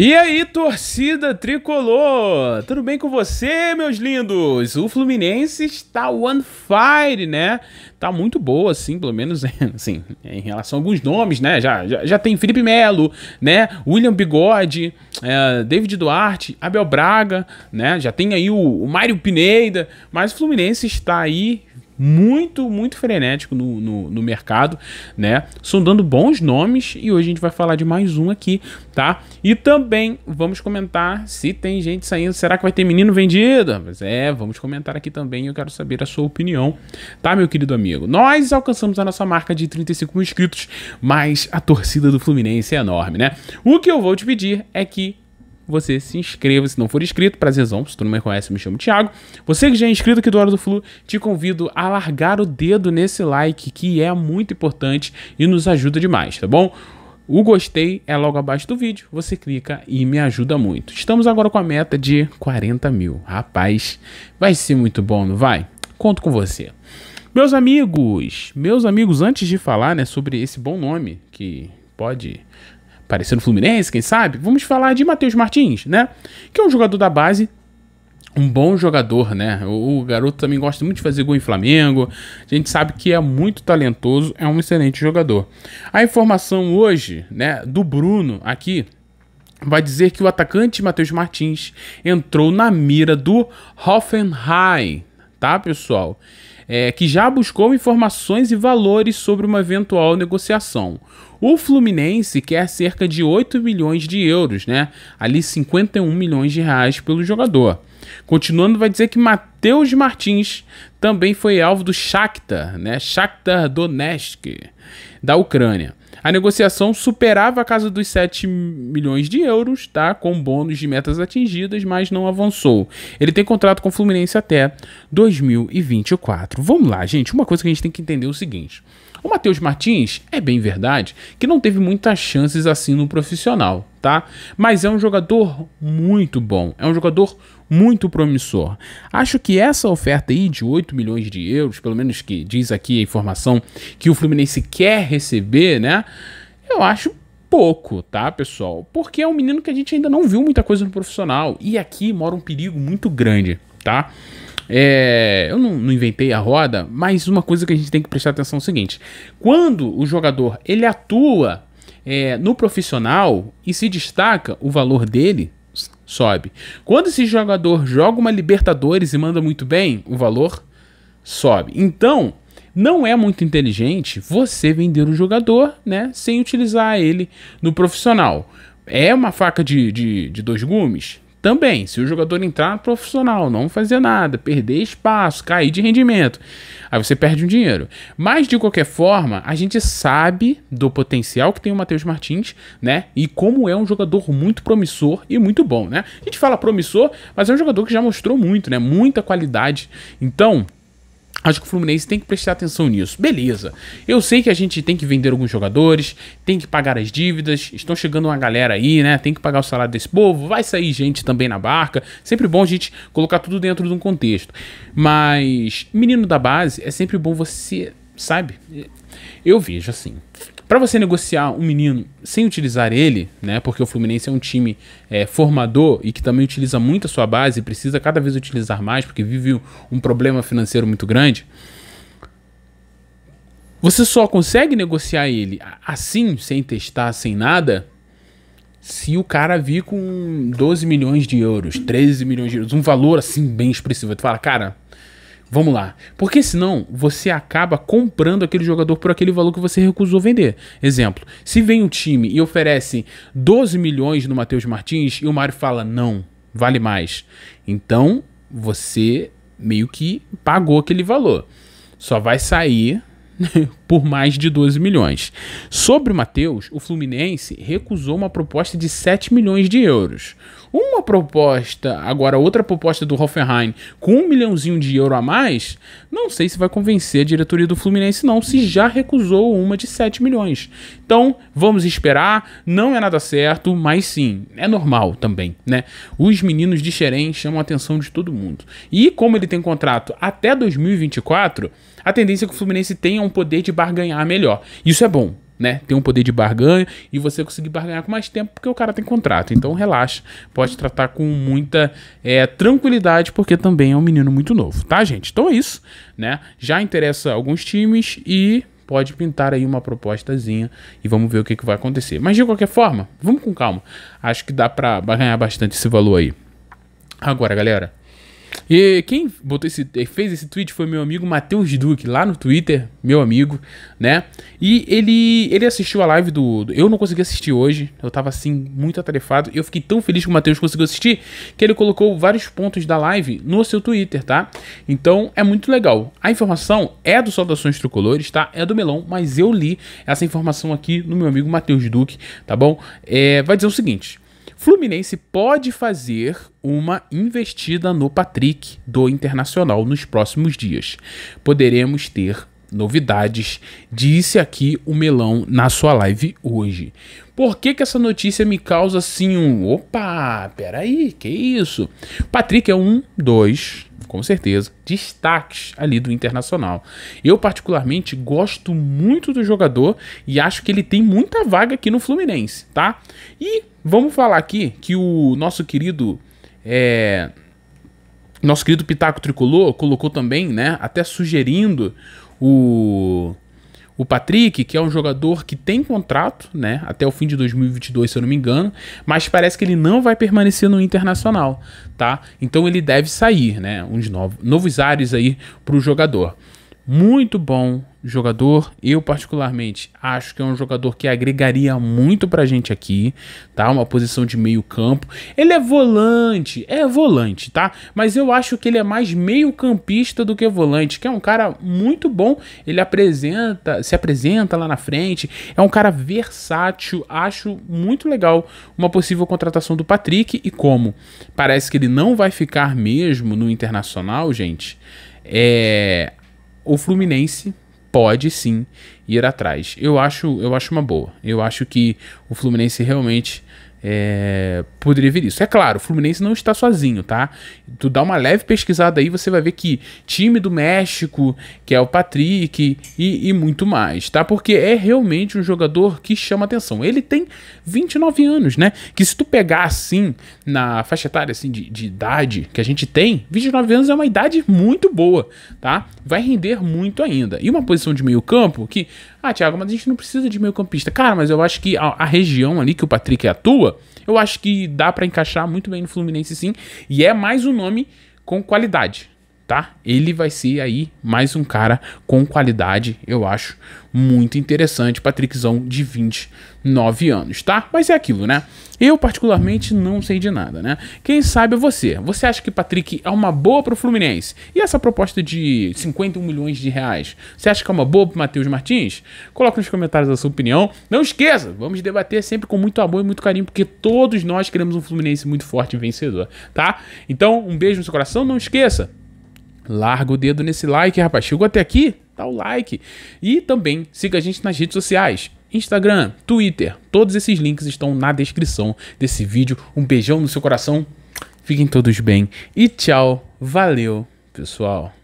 E aí, torcida tricolor? Tudo bem com você, meus lindos? O Fluminense está on fire, né? Tá muito boa, assim, pelo menos assim, em relação a alguns nomes, né? Já, já, já tem Felipe Melo, né? William Bigode, é, David Duarte, Abel Braga, né? Já tem aí o, o Mário Pineda, mas o Fluminense está aí muito, muito frenético no, no, no, mercado, né? Sondando bons nomes e hoje a gente vai falar de mais um aqui, tá? E também vamos comentar se tem gente saindo. Será que vai ter menino vendido? Mas é, vamos comentar aqui também. Eu quero saber a sua opinião, tá, meu querido amigo? Nós alcançamos a nossa marca de 35 mil inscritos, mas a torcida do Fluminense é enorme, né? O que eu vou te pedir é que você se inscreva. Se não for inscrito, prazerzão, se tu não me conhece, me chamo Thiago. Você que já é inscrito aqui do Hora do Flu, te convido a largar o dedo nesse like, que é muito importante e nos ajuda demais, tá bom? O gostei é logo abaixo do vídeo, você clica e me ajuda muito. Estamos agora com a meta de 40 mil. Rapaz, vai ser muito bom, não vai? Conto com você. Meus amigos, meus amigos, antes de falar né, sobre esse bom nome, que pode aparecer no Fluminense, quem sabe? Vamos falar de Matheus Martins, né? Que é um jogador da base, um bom jogador, né? O, garoto também gosta muito de fazer gol em Flamengo. A gente sabe que é muito talentoso, é um excelente jogador. A informação hoje, né, do Bruno aqui vai dizer que o atacante Matheus Martins entrou na mira do Hoffenheim, tá, pessoal? É, que já buscou informações e valores sobre uma eventual negociação. O Fluminense quer cerca de 8 milhões de euros, né? Ali 51 milhões de reais pelo jogador. Continuando, vai dizer que Matheus Martins também foi alvo do Shakhtar, né? Shakhtar Donetsk, da Ucrânia. A negociação superava a casa dos 7 milhões de euros, tá? Com bônus de metas atingidas, mas não avançou. Ele tem contrato com o Fluminense até 2024. Vamos lá, gente. Uma coisa que a gente tem que entender é o seguinte. O Matheus Martins é bem verdade que não teve muitas chances assim no profissional, tá? Mas é um jogador muito bom, é um jogador muito promissor. Acho que essa oferta aí de 8 milhões de euros, pelo menos que diz aqui a informação que o Fluminense quer receber, né? Eu acho pouco, tá, pessoal? Porque é um menino que a gente ainda não viu muita coisa no profissional. E aqui mora um perigo muito grande, tá? É, eu não, não, inventei a roda, mas uma coisa que a gente tem que prestar atenção é o seguinte: quando o jogador ele atua é, no profissional e se destaca o valor dele, sobe. Quando esse jogador joga uma Libertadores e manda muito bem, o valor sobe. Então, não é muito inteligente você vender o jogador, né, sem utilizar ele no profissional. É uma faca de, de, de dois gumes? Também, se o jogador entrar no profissional, não fazer nada, perder espaço, cair de rendimento, aí você perde um dinheiro. Mas de qualquer forma, a gente sabe do potencial que tem o Matheus Martins, né? E como é um jogador muito promissor e muito bom, né? A gente fala promissor, mas é um jogador que já mostrou muito, né? Muita qualidade. Então, Acho que o Fluminense tem que prestar atenção nisso. Beleza. Eu sei que a gente tem que vender alguns jogadores, tem que pagar as dívidas, estão chegando uma galera aí, né? Tem que pagar o salário desse povo, vai sair gente também na barca. Sempre bom a gente colocar tudo dentro de um contexto. Mas menino da base é sempre bom você, sabe? Eu vejo assim. Para você negociar um menino sem utilizar ele, né? Porque o Fluminense é um time é, formador e que também utiliza muito a sua base, precisa cada vez utilizar mais, porque vive um problema financeiro muito grande. Você só consegue negociar ele assim, sem testar, sem nada, se o cara vir com 12 milhões de euros, 13 milhões de euros, um valor assim bem expressivo. Tu fala, cara, Vamos lá. Porque senão você acaba comprando aquele jogador por aquele valor que você recusou vender. Exemplo, se vem um time e oferece 12 milhões no Matheus Martins e o Mário fala não, vale mais. Então você meio que pagou aquele valor. Só vai sair por mais de 12 milhões. Sobre o Matheus, o Fluminense recusou uma proposta de 7 milhões de euros. Uma proposta, agora outra proposta do Hoffenheim com um milhãozinho de euro a mais, não sei se vai convencer a diretoria do Fluminense não, se já recusou uma de 7 milhões. Então, vamos esperar, não é nada certo, mas sim, é normal também, né? Os meninos de Xerém chamam a atenção de todo mundo. E como ele tem contrato até 2024, a tendência é que o Fluminense tenha um um poder de barganhar melhor. Isso é bom, né? Tem um poder de barganha e você conseguir barganhar com mais tempo porque o cara tem contrato. Então relaxa, pode tratar com muita é, tranquilidade porque também é um menino muito novo, tá, gente? Então é isso, né? Já interessa alguns times e pode pintar aí uma propostazinha e vamos ver o que, que vai acontecer. Mas de qualquer forma, vamos com calma. Acho que dá para ganhar bastante esse valor aí. Agora, galera, e quem botou esse, eh, fez esse tweet foi meu amigo Matheus Duque, lá no Twitter, meu amigo, né? E ele, ele assistiu a live do, do Eu não consegui assistir hoje, eu tava assim, muito atarefado. Eu fiquei tão feliz que o Matheus conseguiu assistir que ele colocou vários pontos da live no seu Twitter, tá? Então é muito legal. A informação é do Saudações Tricolores, tá? É do Melão, mas eu li essa informação aqui no meu amigo Matheus Duque, tá bom? É, vai dizer o seguinte. Fluminense pode fazer uma investida no Patrick do Internacional nos próximos dias. Poderemos ter novidades, disse aqui o Melão na sua live hoje. Por que, que essa notícia me causa assim um. Opa, peraí, que isso? Patrick é um, dois, com certeza, destaques ali do Internacional. Eu, particularmente, gosto muito do jogador e acho que ele tem muita vaga aqui no Fluminense, tá? E vamos falar aqui que o nosso querido. É, nosso querido Pitaco Tricolor colocou também, né? Até sugerindo o, o Patrick, que é um jogador que tem contrato, né, até o fim de 2022, se eu não me engano, mas parece que ele não vai permanecer no Internacional, tá? Então ele deve sair, né, uns novos, novos ares aí para o jogador muito bom jogador. Eu, particularmente, acho que é um jogador que agregaria muito pra gente aqui, tá? Uma posição de meio campo. Ele é volante, é volante, tá? Mas eu acho que ele é mais meio campista do que volante, que é um cara muito bom. Ele apresenta, se apresenta lá na frente, é um cara versátil. Acho muito legal uma possível contratação do Patrick. E como parece que ele não vai ficar mesmo no Internacional, gente... É, o Fluminense pode sim ir atrás. Eu acho, eu acho uma boa. Eu acho que o Fluminense realmente é, poderia vir isso. É claro, o Fluminense não está sozinho, tá? Tu dá uma leve pesquisada aí, você vai ver que time do México, que é o Patrick e, e muito mais, tá? Porque é realmente um jogador que chama atenção. Ele tem 29 anos, né? Que se tu pegar assim, na faixa etária assim, de, de idade que a gente tem, 29 anos é uma idade muito boa, tá? Vai render muito ainda. E uma posição de meio campo que ah, Thiago, mas a gente não precisa de meio campista. Cara, mas eu acho que a, a região ali que o Patrick atua, eu acho que dá para encaixar muito bem no Fluminense sim. E é mais um nome com qualidade tá? Ele vai ser aí mais um cara com qualidade, eu acho muito interessante, Patrickzão de 29 anos, tá? Mas é aquilo, né? Eu particularmente não sei de nada, né? Quem sabe é você. Você acha que Patrick é uma boa pro Fluminense? E essa proposta de 51 milhões de reais? Você acha que é uma boa pro Matheus Martins? Coloca nos comentários a sua opinião. Não esqueça, vamos debater sempre com muito amor e muito carinho, porque todos nós queremos um Fluminense muito forte e vencedor, tá? Então, um beijo no seu coração, não esqueça. Larga o dedo nesse like, rapaz. Chegou até aqui? Dá o like. E também siga a gente nas redes sociais. Instagram, Twitter, todos esses links estão na descrição desse vídeo. Um beijão no seu coração. Fiquem todos bem e tchau. Valeu, pessoal.